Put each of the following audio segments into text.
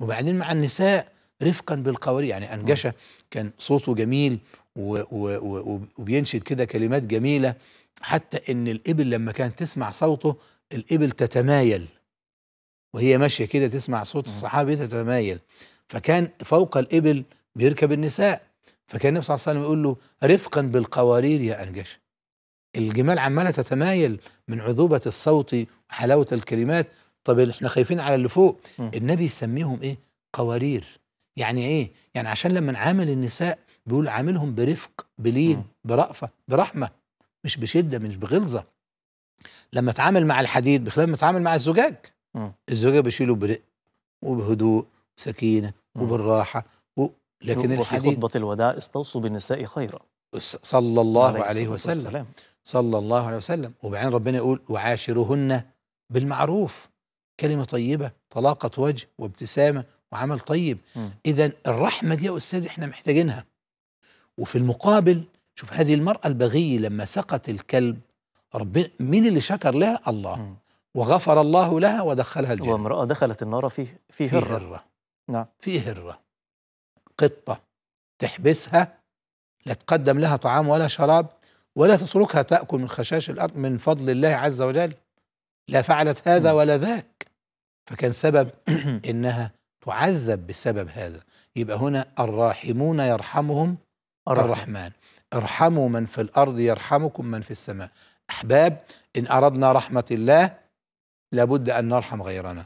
وبعدين مع النساء رفقا بالقوارير يعني أنجشة كان صوته جميل و و وبينشد كده كلمات جميلة حتى إن الإبل لما كانت تسمع صوته الإبل تتمايل وهي ماشية كده تسمع صوت الصحابي تتمايل فكان فوق الإبل بيركب النساء فكان النبي صلى الله عليه وسلم يقول له رفقا بالقوارير يا أنجشة الجمال عمالة تتمايل من عذوبة الصوت وحلاوة الكلمات طب احنا خايفين على اللي فوق م. النبي يسميهم ايه قوارير يعني ايه يعني عشان لما نعامل النساء بيقول عاملهم برفق بلين برأفة برحمة مش بشدة مش بغلظة لما اتعامل مع الحديد بخلاف ما اتعامل مع الزجاج الزجاج بيشيله برق وبهدوء وسكينة وبالراحة و... لكن وفي الحديد خطبة الوداع استوصوا بالنساء خيرا صلى الله عليه, عليه وسلم والسلام. صلى الله عليه وسلم وبعدين ربنا يقول وعاشرهن بالمعروف كلمة طيبة طلاقة وجه وابتسامة وعمل طيب إذا الرحمة دي يا أستاذ إحنا محتاجينها وفي المقابل شوف هذه المرأة البغية لما سقط الكلب ربنا مين اللي شكر لها الله م. وغفر الله لها ودخلها الجنة وامرأة دخلت النار في في, في هرة. هرة نعم في هرة قطة تحبسها لا تقدم لها طعام ولا شراب ولا تتركها تأكل من خشاش الأرض من فضل الله عز وجل لا فعلت هذا م. ولا ذاك فكان سبب انها تعذب بسبب هذا يبقى هنا الراحمون يرحمهم الرحمن, الرحمن. ارحموا من في الارض يرحمكم من في السماء احباب ان اردنا رحمه الله لابد ان نرحم غيرنا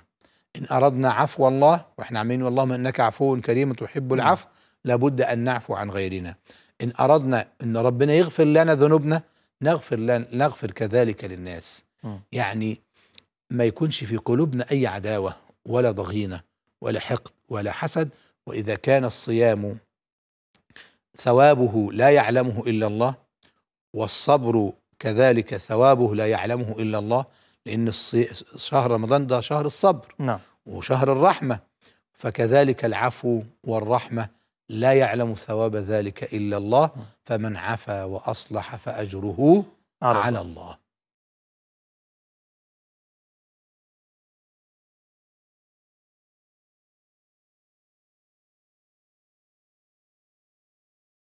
ان اردنا عفو الله واحنا عاملين اللهم انك عفو كريم تحب نعم. العفو لابد ان نعفو عن غيرنا ان اردنا ان ربنا يغفر لنا ذنوبنا نغفر لنا نغفر كذلك للناس نعم. يعني ما يكونش في قلوبنا أي عداوة ولا ضغينة ولا حقد ولا حسد وإذا كان الصيام ثوابه لا يعلمه إلا الله والصبر كذلك ثوابه لا يعلمه إلا الله لأن شهر رمضان ده شهر الصبر نعم. وشهر الرحمة فكذلك العفو والرحمة لا يعلم ثواب ذلك إلا الله نعم. فمن عفا وأصلح فأجره على الله